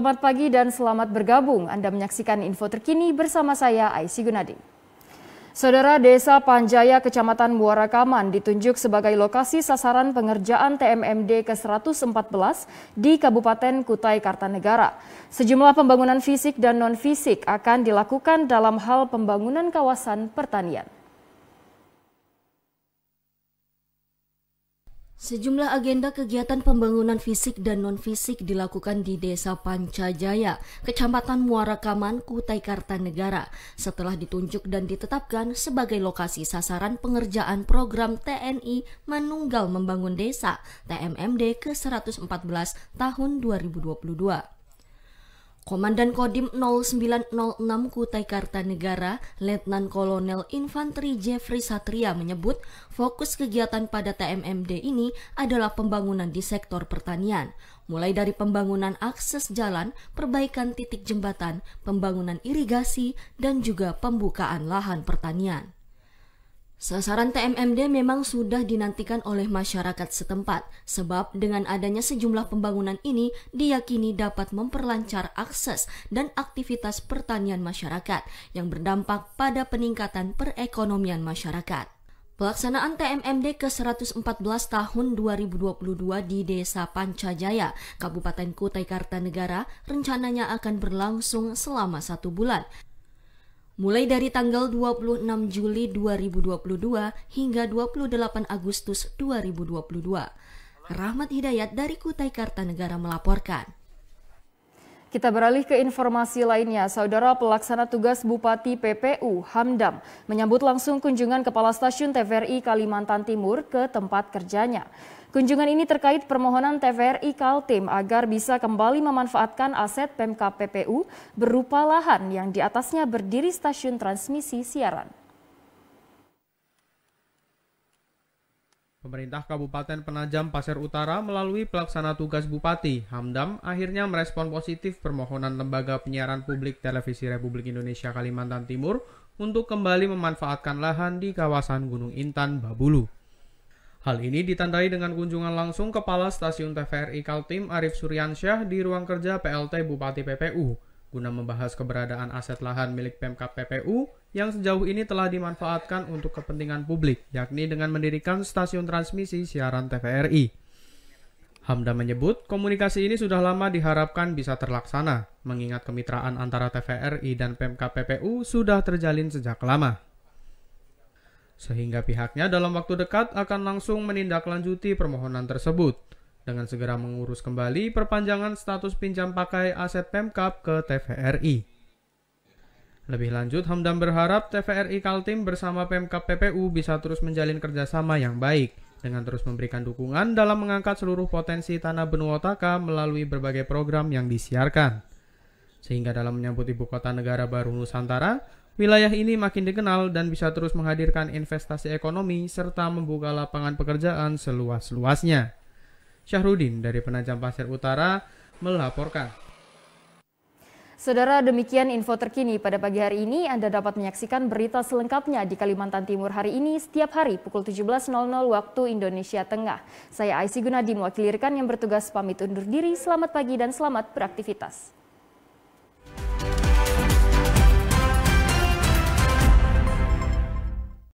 Selamat pagi dan selamat bergabung. Anda menyaksikan info terkini bersama saya Aisy Gunadi. Saudara Desa Panjaya Kecamatan Muara Kaman ditunjuk sebagai lokasi sasaran pengerjaan TMMD ke-114 di Kabupaten Kutai Kartanegara. Sejumlah pembangunan fisik dan non-fisik akan dilakukan dalam hal pembangunan kawasan pertanian. Sejumlah agenda kegiatan pembangunan fisik dan non-fisik dilakukan di Desa Pancajaya, Kecamatan Muara Kaman, Kutai Kartanegara, setelah ditunjuk dan ditetapkan sebagai lokasi sasaran pengerjaan program TNI Manunggal Membangun Desa, TMMD ke-114 tahun 2022. Komandan Kodim 0906 Kutai Kartanegara, Letnan Kolonel Infanteri Jeffrey Satria menyebut, fokus kegiatan pada TMMD ini adalah pembangunan di sektor pertanian, mulai dari pembangunan akses jalan, perbaikan titik jembatan, pembangunan irigasi, dan juga pembukaan lahan pertanian. Sasaran TMMD memang sudah dinantikan oleh masyarakat setempat, sebab dengan adanya sejumlah pembangunan ini diyakini dapat memperlancar akses dan aktivitas pertanian masyarakat yang berdampak pada peningkatan perekonomian masyarakat. Pelaksanaan TMMD ke-114 tahun 2022 di Desa Pancajaya, Kabupaten Kutai Kartanegara, rencananya akan berlangsung selama satu bulan mulai dari tanggal 26 Juli 2022 hingga 28 Agustus 2022. Rahmat Hidayat dari Kutai Kartanegara melaporkan. Kita beralih ke informasi lainnya. Saudara pelaksana tugas Bupati PPU Hamdam menyambut langsung kunjungan Kepala Stasiun TVRI Kalimantan Timur ke tempat kerjanya. Kunjungan ini terkait permohonan TVRI Kaltim agar bisa kembali memanfaatkan aset Pemkap PPU berupa lahan yang di atasnya berdiri stasiun transmisi siaran. Pemerintah Kabupaten Penajam Pasir Utara melalui pelaksana tugas Bupati Hamdam akhirnya merespon positif permohonan Lembaga Penyiaran Publik Televisi Republik Indonesia Kalimantan Timur untuk kembali memanfaatkan lahan di kawasan Gunung Intan, Babulu. Hal ini ditandai dengan kunjungan langsung Kepala Stasiun TVRI Kaltim Arif Suryansyah di ruang kerja PLT Bupati PPU guna membahas keberadaan aset lahan milik Pemkap PPU yang sejauh ini telah dimanfaatkan untuk kepentingan publik, yakni dengan mendirikan stasiun transmisi siaran TVRI. Hamda menyebut komunikasi ini sudah lama diharapkan bisa terlaksana, mengingat kemitraan antara TVRI dan Pemkap PPU sudah terjalin sejak lama sehingga pihaknya dalam waktu dekat akan langsung menindaklanjuti permohonan tersebut dengan segera mengurus kembali perpanjangan status pinjam pakai aset Pemkap ke TVRI. Lebih lanjut, Hamdan berharap TVRI Kaltim bersama Pemkap PPU bisa terus menjalin kerjasama yang baik dengan terus memberikan dukungan dalam mengangkat seluruh potensi tanah benua Otaka melalui berbagai program yang disiarkan. Sehingga dalam menyambut ibu kota negara baru Nusantara, Wilayah ini makin dikenal dan bisa terus menghadirkan investasi ekonomi serta membuka lapangan pekerjaan seluas-luasnya. Syahrudin dari Penajam Pasir Utara melaporkan. Saudara, demikian info terkini pada pagi hari ini. Anda dapat menyaksikan berita selengkapnya di Kalimantan Timur hari ini setiap hari pukul 17.00 waktu Indonesia Tengah. Saya Aisy Gunadi mewakili rekan yang bertugas pamit undur diri. Selamat pagi dan selamat beraktivitas.